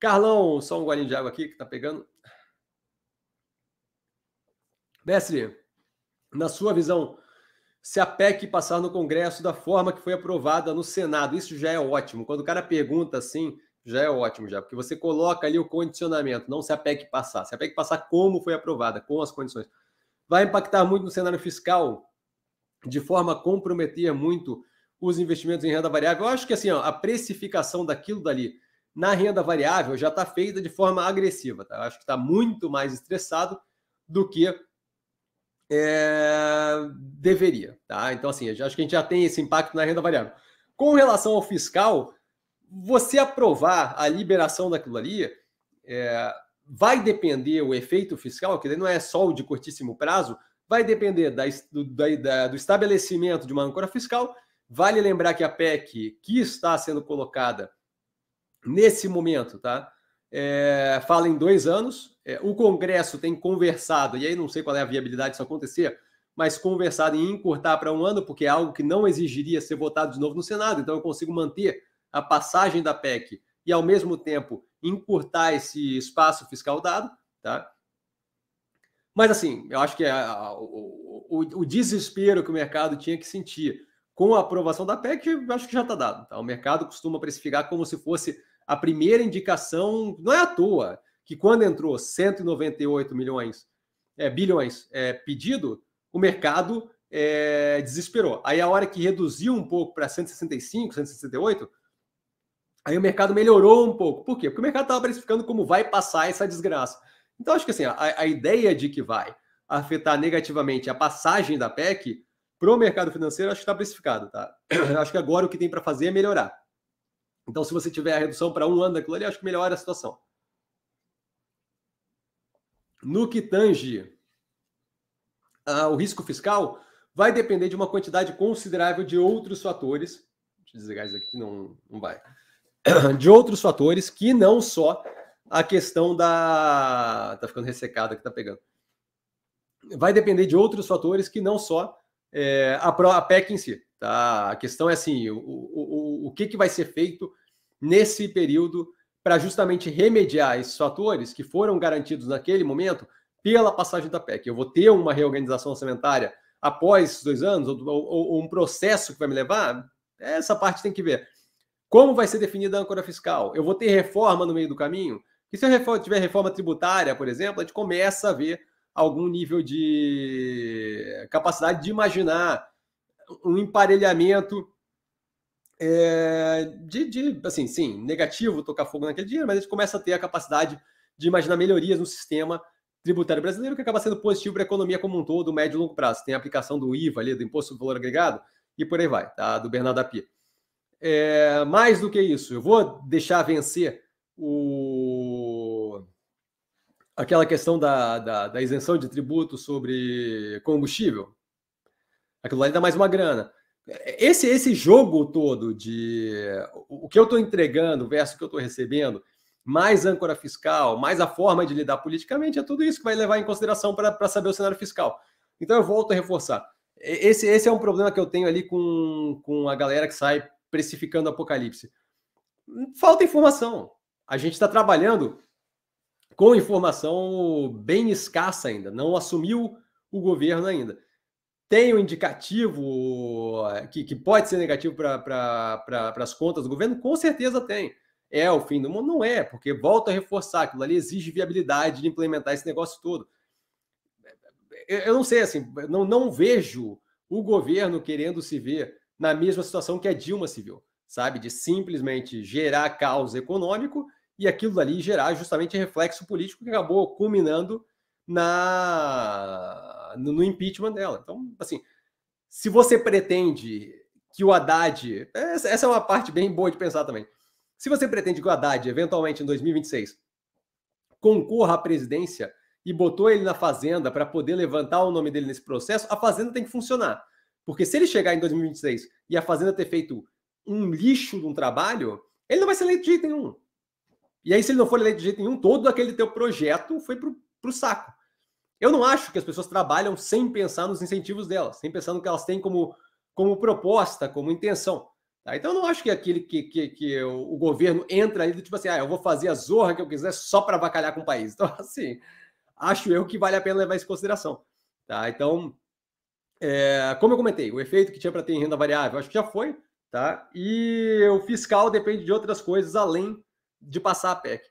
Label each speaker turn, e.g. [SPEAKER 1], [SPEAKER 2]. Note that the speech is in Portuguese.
[SPEAKER 1] Carlão, só um golinho de água aqui que tá pegando. Mestre, na sua visão, se a PEC passar no Congresso da forma que foi aprovada no Senado, isso já é ótimo. Quando o cara pergunta assim, já é ótimo, já, porque você coloca ali o condicionamento, não se a PEC passar. Se a PEC passar como foi aprovada, com as condições. Vai impactar muito no cenário fiscal, de forma a comprometer muito os investimentos em renda variável. Eu acho que assim, ó, a precificação daquilo dali na renda variável já está feita de forma agressiva. Tá? Eu acho que está muito mais estressado do que é, deveria. Tá? Então, assim, acho que a gente já tem esse impacto na renda variável. Com relação ao fiscal, você aprovar a liberação daquilo ali é, vai depender o efeito fiscal, que não é só o de curtíssimo prazo, vai depender da, do, da, do estabelecimento de uma âncora fiscal. Vale lembrar que a PEC que está sendo colocada nesse momento, tá? É, fala em dois anos. É, o Congresso tem conversado, e aí não sei qual é a viabilidade disso acontecer, mas conversado em encurtar para um ano, porque é algo que não exigiria ser votado de novo no Senado. Então eu consigo manter a passagem da PEC e, ao mesmo tempo, encurtar esse espaço fiscal dado, tá? Mas, assim, eu acho que é, o, o, o desespero que o mercado tinha que sentir com a aprovação da PEC, acho que já está dado. Tá? O mercado costuma precificar como se fosse a primeira indicação, não é à toa, que quando entrou 198 milhões, é, bilhões é, pedido, o mercado é, desesperou. Aí a hora que reduziu um pouco para 165, 168, aí o mercado melhorou um pouco. Por quê? Porque o mercado estava precificando como vai passar essa desgraça. Então acho que assim, a, a ideia de que vai afetar negativamente a passagem da PEC para o mercado financeiro, acho que está precificado, tá? acho que agora o que tem para fazer é melhorar. Então, se você tiver a redução para um ano daquilo ali, acho que melhora a situação. No que tange ah, o risco fiscal, vai depender de uma quantidade considerável de outros fatores. Deixa eu desligar isso aqui, não, não vai. De outros fatores que não só a questão da. Tá ficando ressecado que tá pegando. Vai depender de outros fatores que não só é, a, a PEC em si. Tá? A questão é assim: o, o, o, o que, que vai ser feito nesse período para justamente remediar esses fatores que foram garantidos naquele momento pela passagem da PEC. Eu vou ter uma reorganização orçamentária após esses dois anos, ou, ou, ou, um processo que vai me levar? Essa parte tem que ver. Como vai ser definida a âncora fiscal? Eu vou ter reforma no meio do caminho? E se eu tiver reforma tributária, por exemplo, a gente começa a ver algum nível de capacidade de imaginar um emparelhamento é, de, de, assim, sim, negativo tocar fogo naquele dinheiro, mas a gente começa a ter a capacidade de imaginar melhorias no sistema tributário brasileiro, que acaba sendo positivo para a economia como um todo, médio e longo prazo. Tem a aplicação do IVA ali, do Imposto do Valor Agregado, e por aí vai, tá? Do Bernardo Api. É, mais do que isso, eu vou deixar vencer o aquela questão da, da, da, isenção de tributo sobre combustível. Aquilo ali dá mais uma grana. Esse, esse jogo todo de o que eu estou entregando versus o que eu estou recebendo, mais âncora fiscal, mais a forma de lidar politicamente, é tudo isso que vai levar em consideração para saber o cenário fiscal. Então eu volto a reforçar. Esse, esse é um problema que eu tenho ali com, com a galera que sai precificando o apocalipse. Falta informação. A gente está trabalhando com informação bem escassa ainda, não assumiu o governo ainda. Tem o um indicativo eh, que, que pode ser negativo para pra, as contas do governo? Com certeza tem. É o fim do mundo? Não é, porque volta a reforçar, aquilo ali exige viabilidade de implementar esse negócio todo. Eu não sei, assim, não, não vejo o governo querendo se ver na mesma situação que a Dilma se viu, sabe? De simplesmente gerar caos econômico e aquilo dali gerar justamente reflexo político que acabou culminando na no, impeachment dela. Então, assim, se você pretende que o Haddad, essa é uma parte bem boa de pensar também. Se você pretende que o Haddad eventualmente em 2026 concorra à presidência e botou ele na fazenda para poder levantar o nome dele nesse processo, a fazenda tem que funcionar. Porque se ele chegar em 2026 e a fazenda ter feito um lixo de um trabalho, ele não vai ser eleito de jeito nenhum. E aí, se ele não for eleito de jeito nenhum, todo aquele teu projeto foi para o saco. Eu não acho que as pessoas trabalham sem pensar nos incentivos delas, sem pensar no que elas têm como, como proposta, como intenção. Tá? Então, eu não acho que aquele que, que, que o governo entra ali do tipo assim, ah, eu vou fazer a zorra que eu quiser só para avacalhar com o país. Então, assim, acho eu que vale a pena levar isso em consideração. Tá? Então, é, como eu comentei, o efeito que tinha para ter em renda variável, acho que já foi. Tá? E o fiscal depende de outras coisas além de passar a PEC.